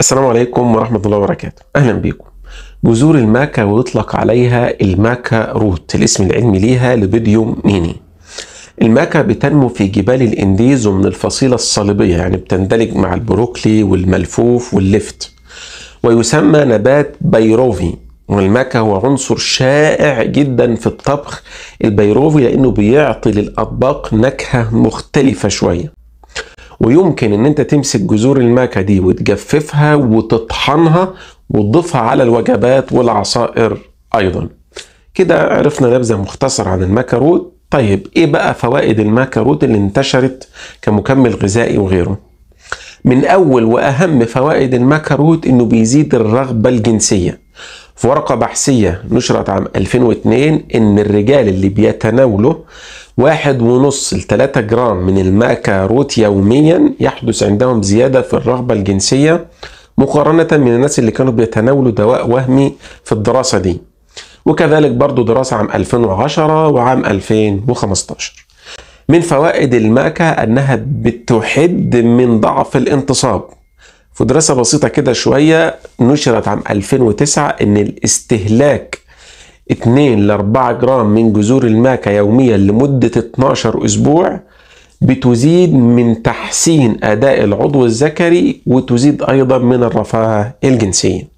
السلام عليكم ورحمة الله وبركاته أهلا بيكم جذور الماكا ويطلق عليها الماكا روت الاسم العلمي ليها لبيديوم ميني الماكا بتنمو في جبال الانديز ومن الفصيلة الصليبية يعني بتندلج مع البروكلي والملفوف واللفت ويسمى نبات بيروفي والماكا هو عنصر شائع جدا في الطبخ البيروفي لانه بيعطي للاطباق نكهه مختلفه شويه ويمكن ان انت تمسك جذور الماكا دي وتجففها وتطحنها وتضيفها على الوجبات والعصائر ايضا كده عرفنا نبذه مختصره عن الماكا طيب ايه بقى فوائد الماكا اللي انتشرت كمكمل غذائي وغيره من اول واهم فوائد الماكا انه بيزيد الرغبه الجنسيه في ورقة بحثية نشرت عام 2002 إن الرجال اللي بيتناولوا واحد ونص لتلاتة جرام من الماكاروت يوميا يحدث عندهم زيادة في الرغبة الجنسية مقارنة من الناس اللي كانوا بيتناولوا دواء وهمي في الدراسة دي وكذلك برضو دراسة عام 2010 وعام 2015 من فوائد الماكا أنها بتحد من ضعف الانتصاب في دراسة بسيطة كده شوية نشرت عام 2009 إن الاستهلاك 2 ل 4 جرام من جذور الماكا يوميا لمدة 12 أسبوع بتزيد من تحسين أداء العضو الذكري وتزيد أيضا من الرفاهة الجنسية.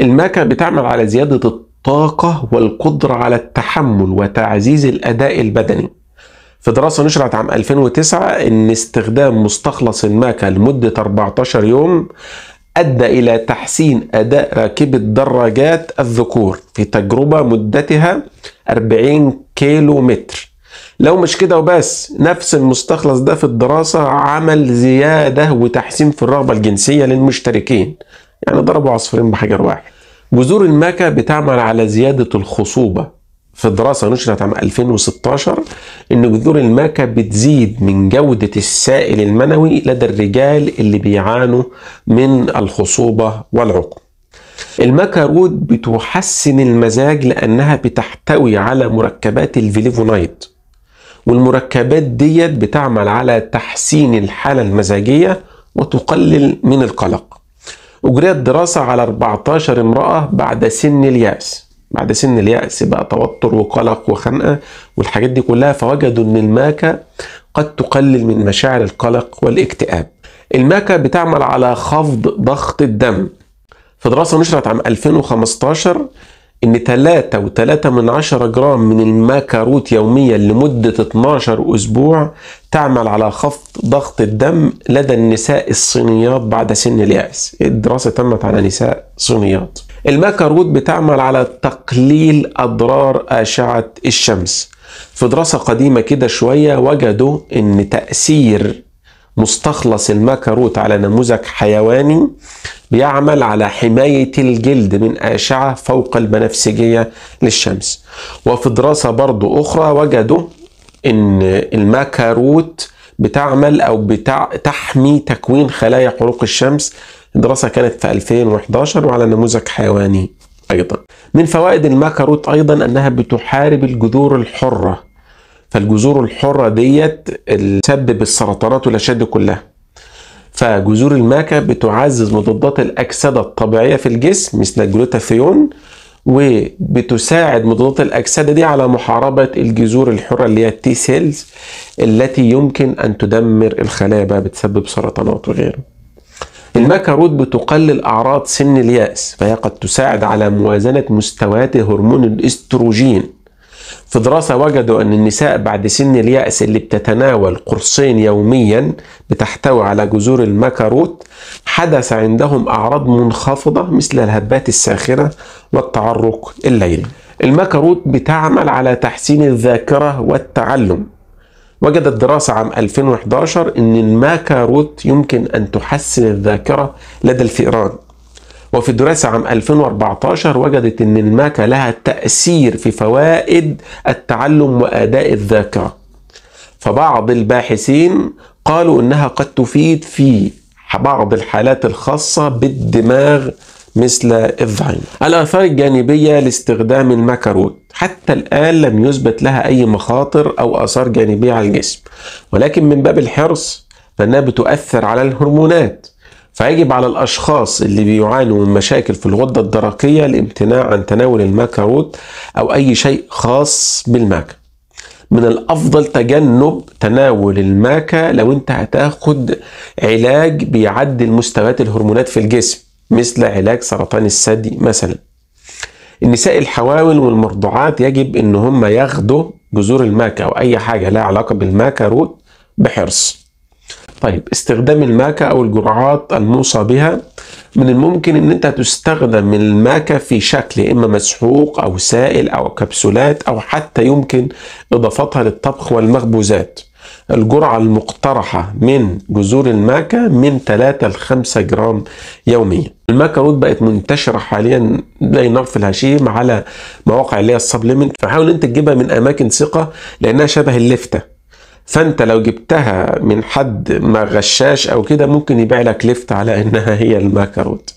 الماكا بتعمل على زيادة الطاقة والقدرة على التحمل وتعزيز الأداء البدني. في دراسة نشرت عام 2009 أن استخدام مستخلص الماكة لمدة 14 يوم أدى إلى تحسين أداء راكبي الدراجات الذكور في تجربة مدتها 40 كيلو متر لو مش كده وبس نفس المستخلص ده في الدراسة عمل زيادة وتحسين في الرغبة الجنسية للمشتركين يعني ضربوا عصفورين بحجر واحد جذور الماكة بتعمل على زيادة الخصوبة في دراسة نشرت عام 2016 إن جذور الماكة بتزيد من جودة السائل المنوي لدى الرجال اللي بيعانوا من الخصوبة والعقم رود بتحسن المزاج لأنها بتحتوي على مركبات الفيليفونايد والمركبات ديت بتعمل على تحسين الحالة المزاجية وتقلل من القلق أجريت دراسة على 14 امرأة بعد سن الياس بعد سن اليأس بقى توتر وقلق وخنقة والحاجات دي كلها فوجدوا أن الماكة قد تقلل من مشاعر القلق والاكتئاب الماكة بتعمل على خفض ضغط الدم في دراسة نشرت عام 2015 ان 3 و3 من 10 جرام من الماكروت يوميا لمدة 12 اسبوع تعمل على خفض ضغط الدم لدى النساء الصينيات بعد سن اليأس الدراسة تمت على نساء صينيات الماكروت بتعمل على تقليل أضرار أشعة الشمس في دراسة قديمة كده شوية وجدوا أن تأثير مستخلص الماكروت على نموذج حيواني بيعمل على حماية الجلد من أشعة فوق البنفسجية للشمس وفي دراسة برضو أخرى وجدوا أن الماكروت بتعمل او بتحمي تكوين خلايا حروق الشمس الدراسه كانت في 2011 وعلى نموذج حيواني ايضا من فوائد الماكروت ايضا انها بتحارب الجذور الحره فالجذور الحره ديت تسبب السرطانات والاشد كلها فجذور الماكا بتعزز مضادات الاكسده الطبيعيه في الجسم مثل الجلوتاثيون وبتساعد مضادات الأكسدة دي على محاربة الجذور الحرة اللي هي التي سيلز التي يمكن أن تدمر الخلايا بقى بتسبب سرطانات وغيره المكروت بتقلل أعراض سن اليأس فهي قد تساعد على موازنة مستويات هرمون الإستروجين في دراسة وجدوا أن النساء بعد سن اليأس اللي بتتناول قرصين يوميا بتحتوي على جذور المكروت حدث عندهم أعراض منخفضة مثل الهبات الساخنة والتعرق الليلي المكروت بتعمل على تحسين الذاكرة والتعلم وجدت دراسة عام 2011 أن الماكروت يمكن أن تحسن الذاكرة لدى الفئران وفي دراسة عام 2014 وجدت أن الماكا لها تأثير في فوائد التعلم وأداء الذاكرة فبعض الباحثين قالوا أنها قد تفيد في بعض الحالات الخاصة بالدماغ مثل الذعن الآثار الجانبية لاستخدام المكروت حتى الآن لم يثبت لها أي مخاطر أو آثار جانبية على الجسم ولكن من باب الحرص فإنها بتؤثر على الهرمونات فيجب على الأشخاص اللي بيعانوا من مشاكل في الغدة الدرقية الامتناع عن تناول الماكروت أو أي شيء خاص بالماكا من الأفضل تجنب تناول الماكا لو أنت هتاخد علاج بيعدل مستويات الهرمونات في الجسم مثل علاج سرطان الثدي مثلا النساء الحواول والمرضعات يجب ان هم ياخدوا جذور الماكا او اي حاجه لها علاقه بالماكا روت بحرص طيب استخدام الماكا أو الجرعات الموصى بها من الممكن أن أنت تستخدم الماكا في شكل إما مسحوق أو سائل أو كبسولات أو حتى يمكن إضافتها للطبخ والمخبوزات الجرعة المقترحة من جذور الماكا من 3 ل 5 جرام يوميا الماكروت بقت منتشرة حاليا زي نرف الهشيم على مواقع اللي هي السبلمنت فحاول انت تجيبها من اماكن ثقة لانها شبه اللفتة فانت لو جبتها من حد ما غشاش او كده ممكن يبيع لك ليفت على انها هي الماكروت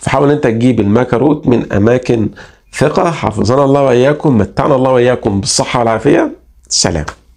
فحاول انت تجيب الماكروت من اماكن ثقه حفظنا الله واياكم متعنا الله واياكم بالصحه والعافيه سلام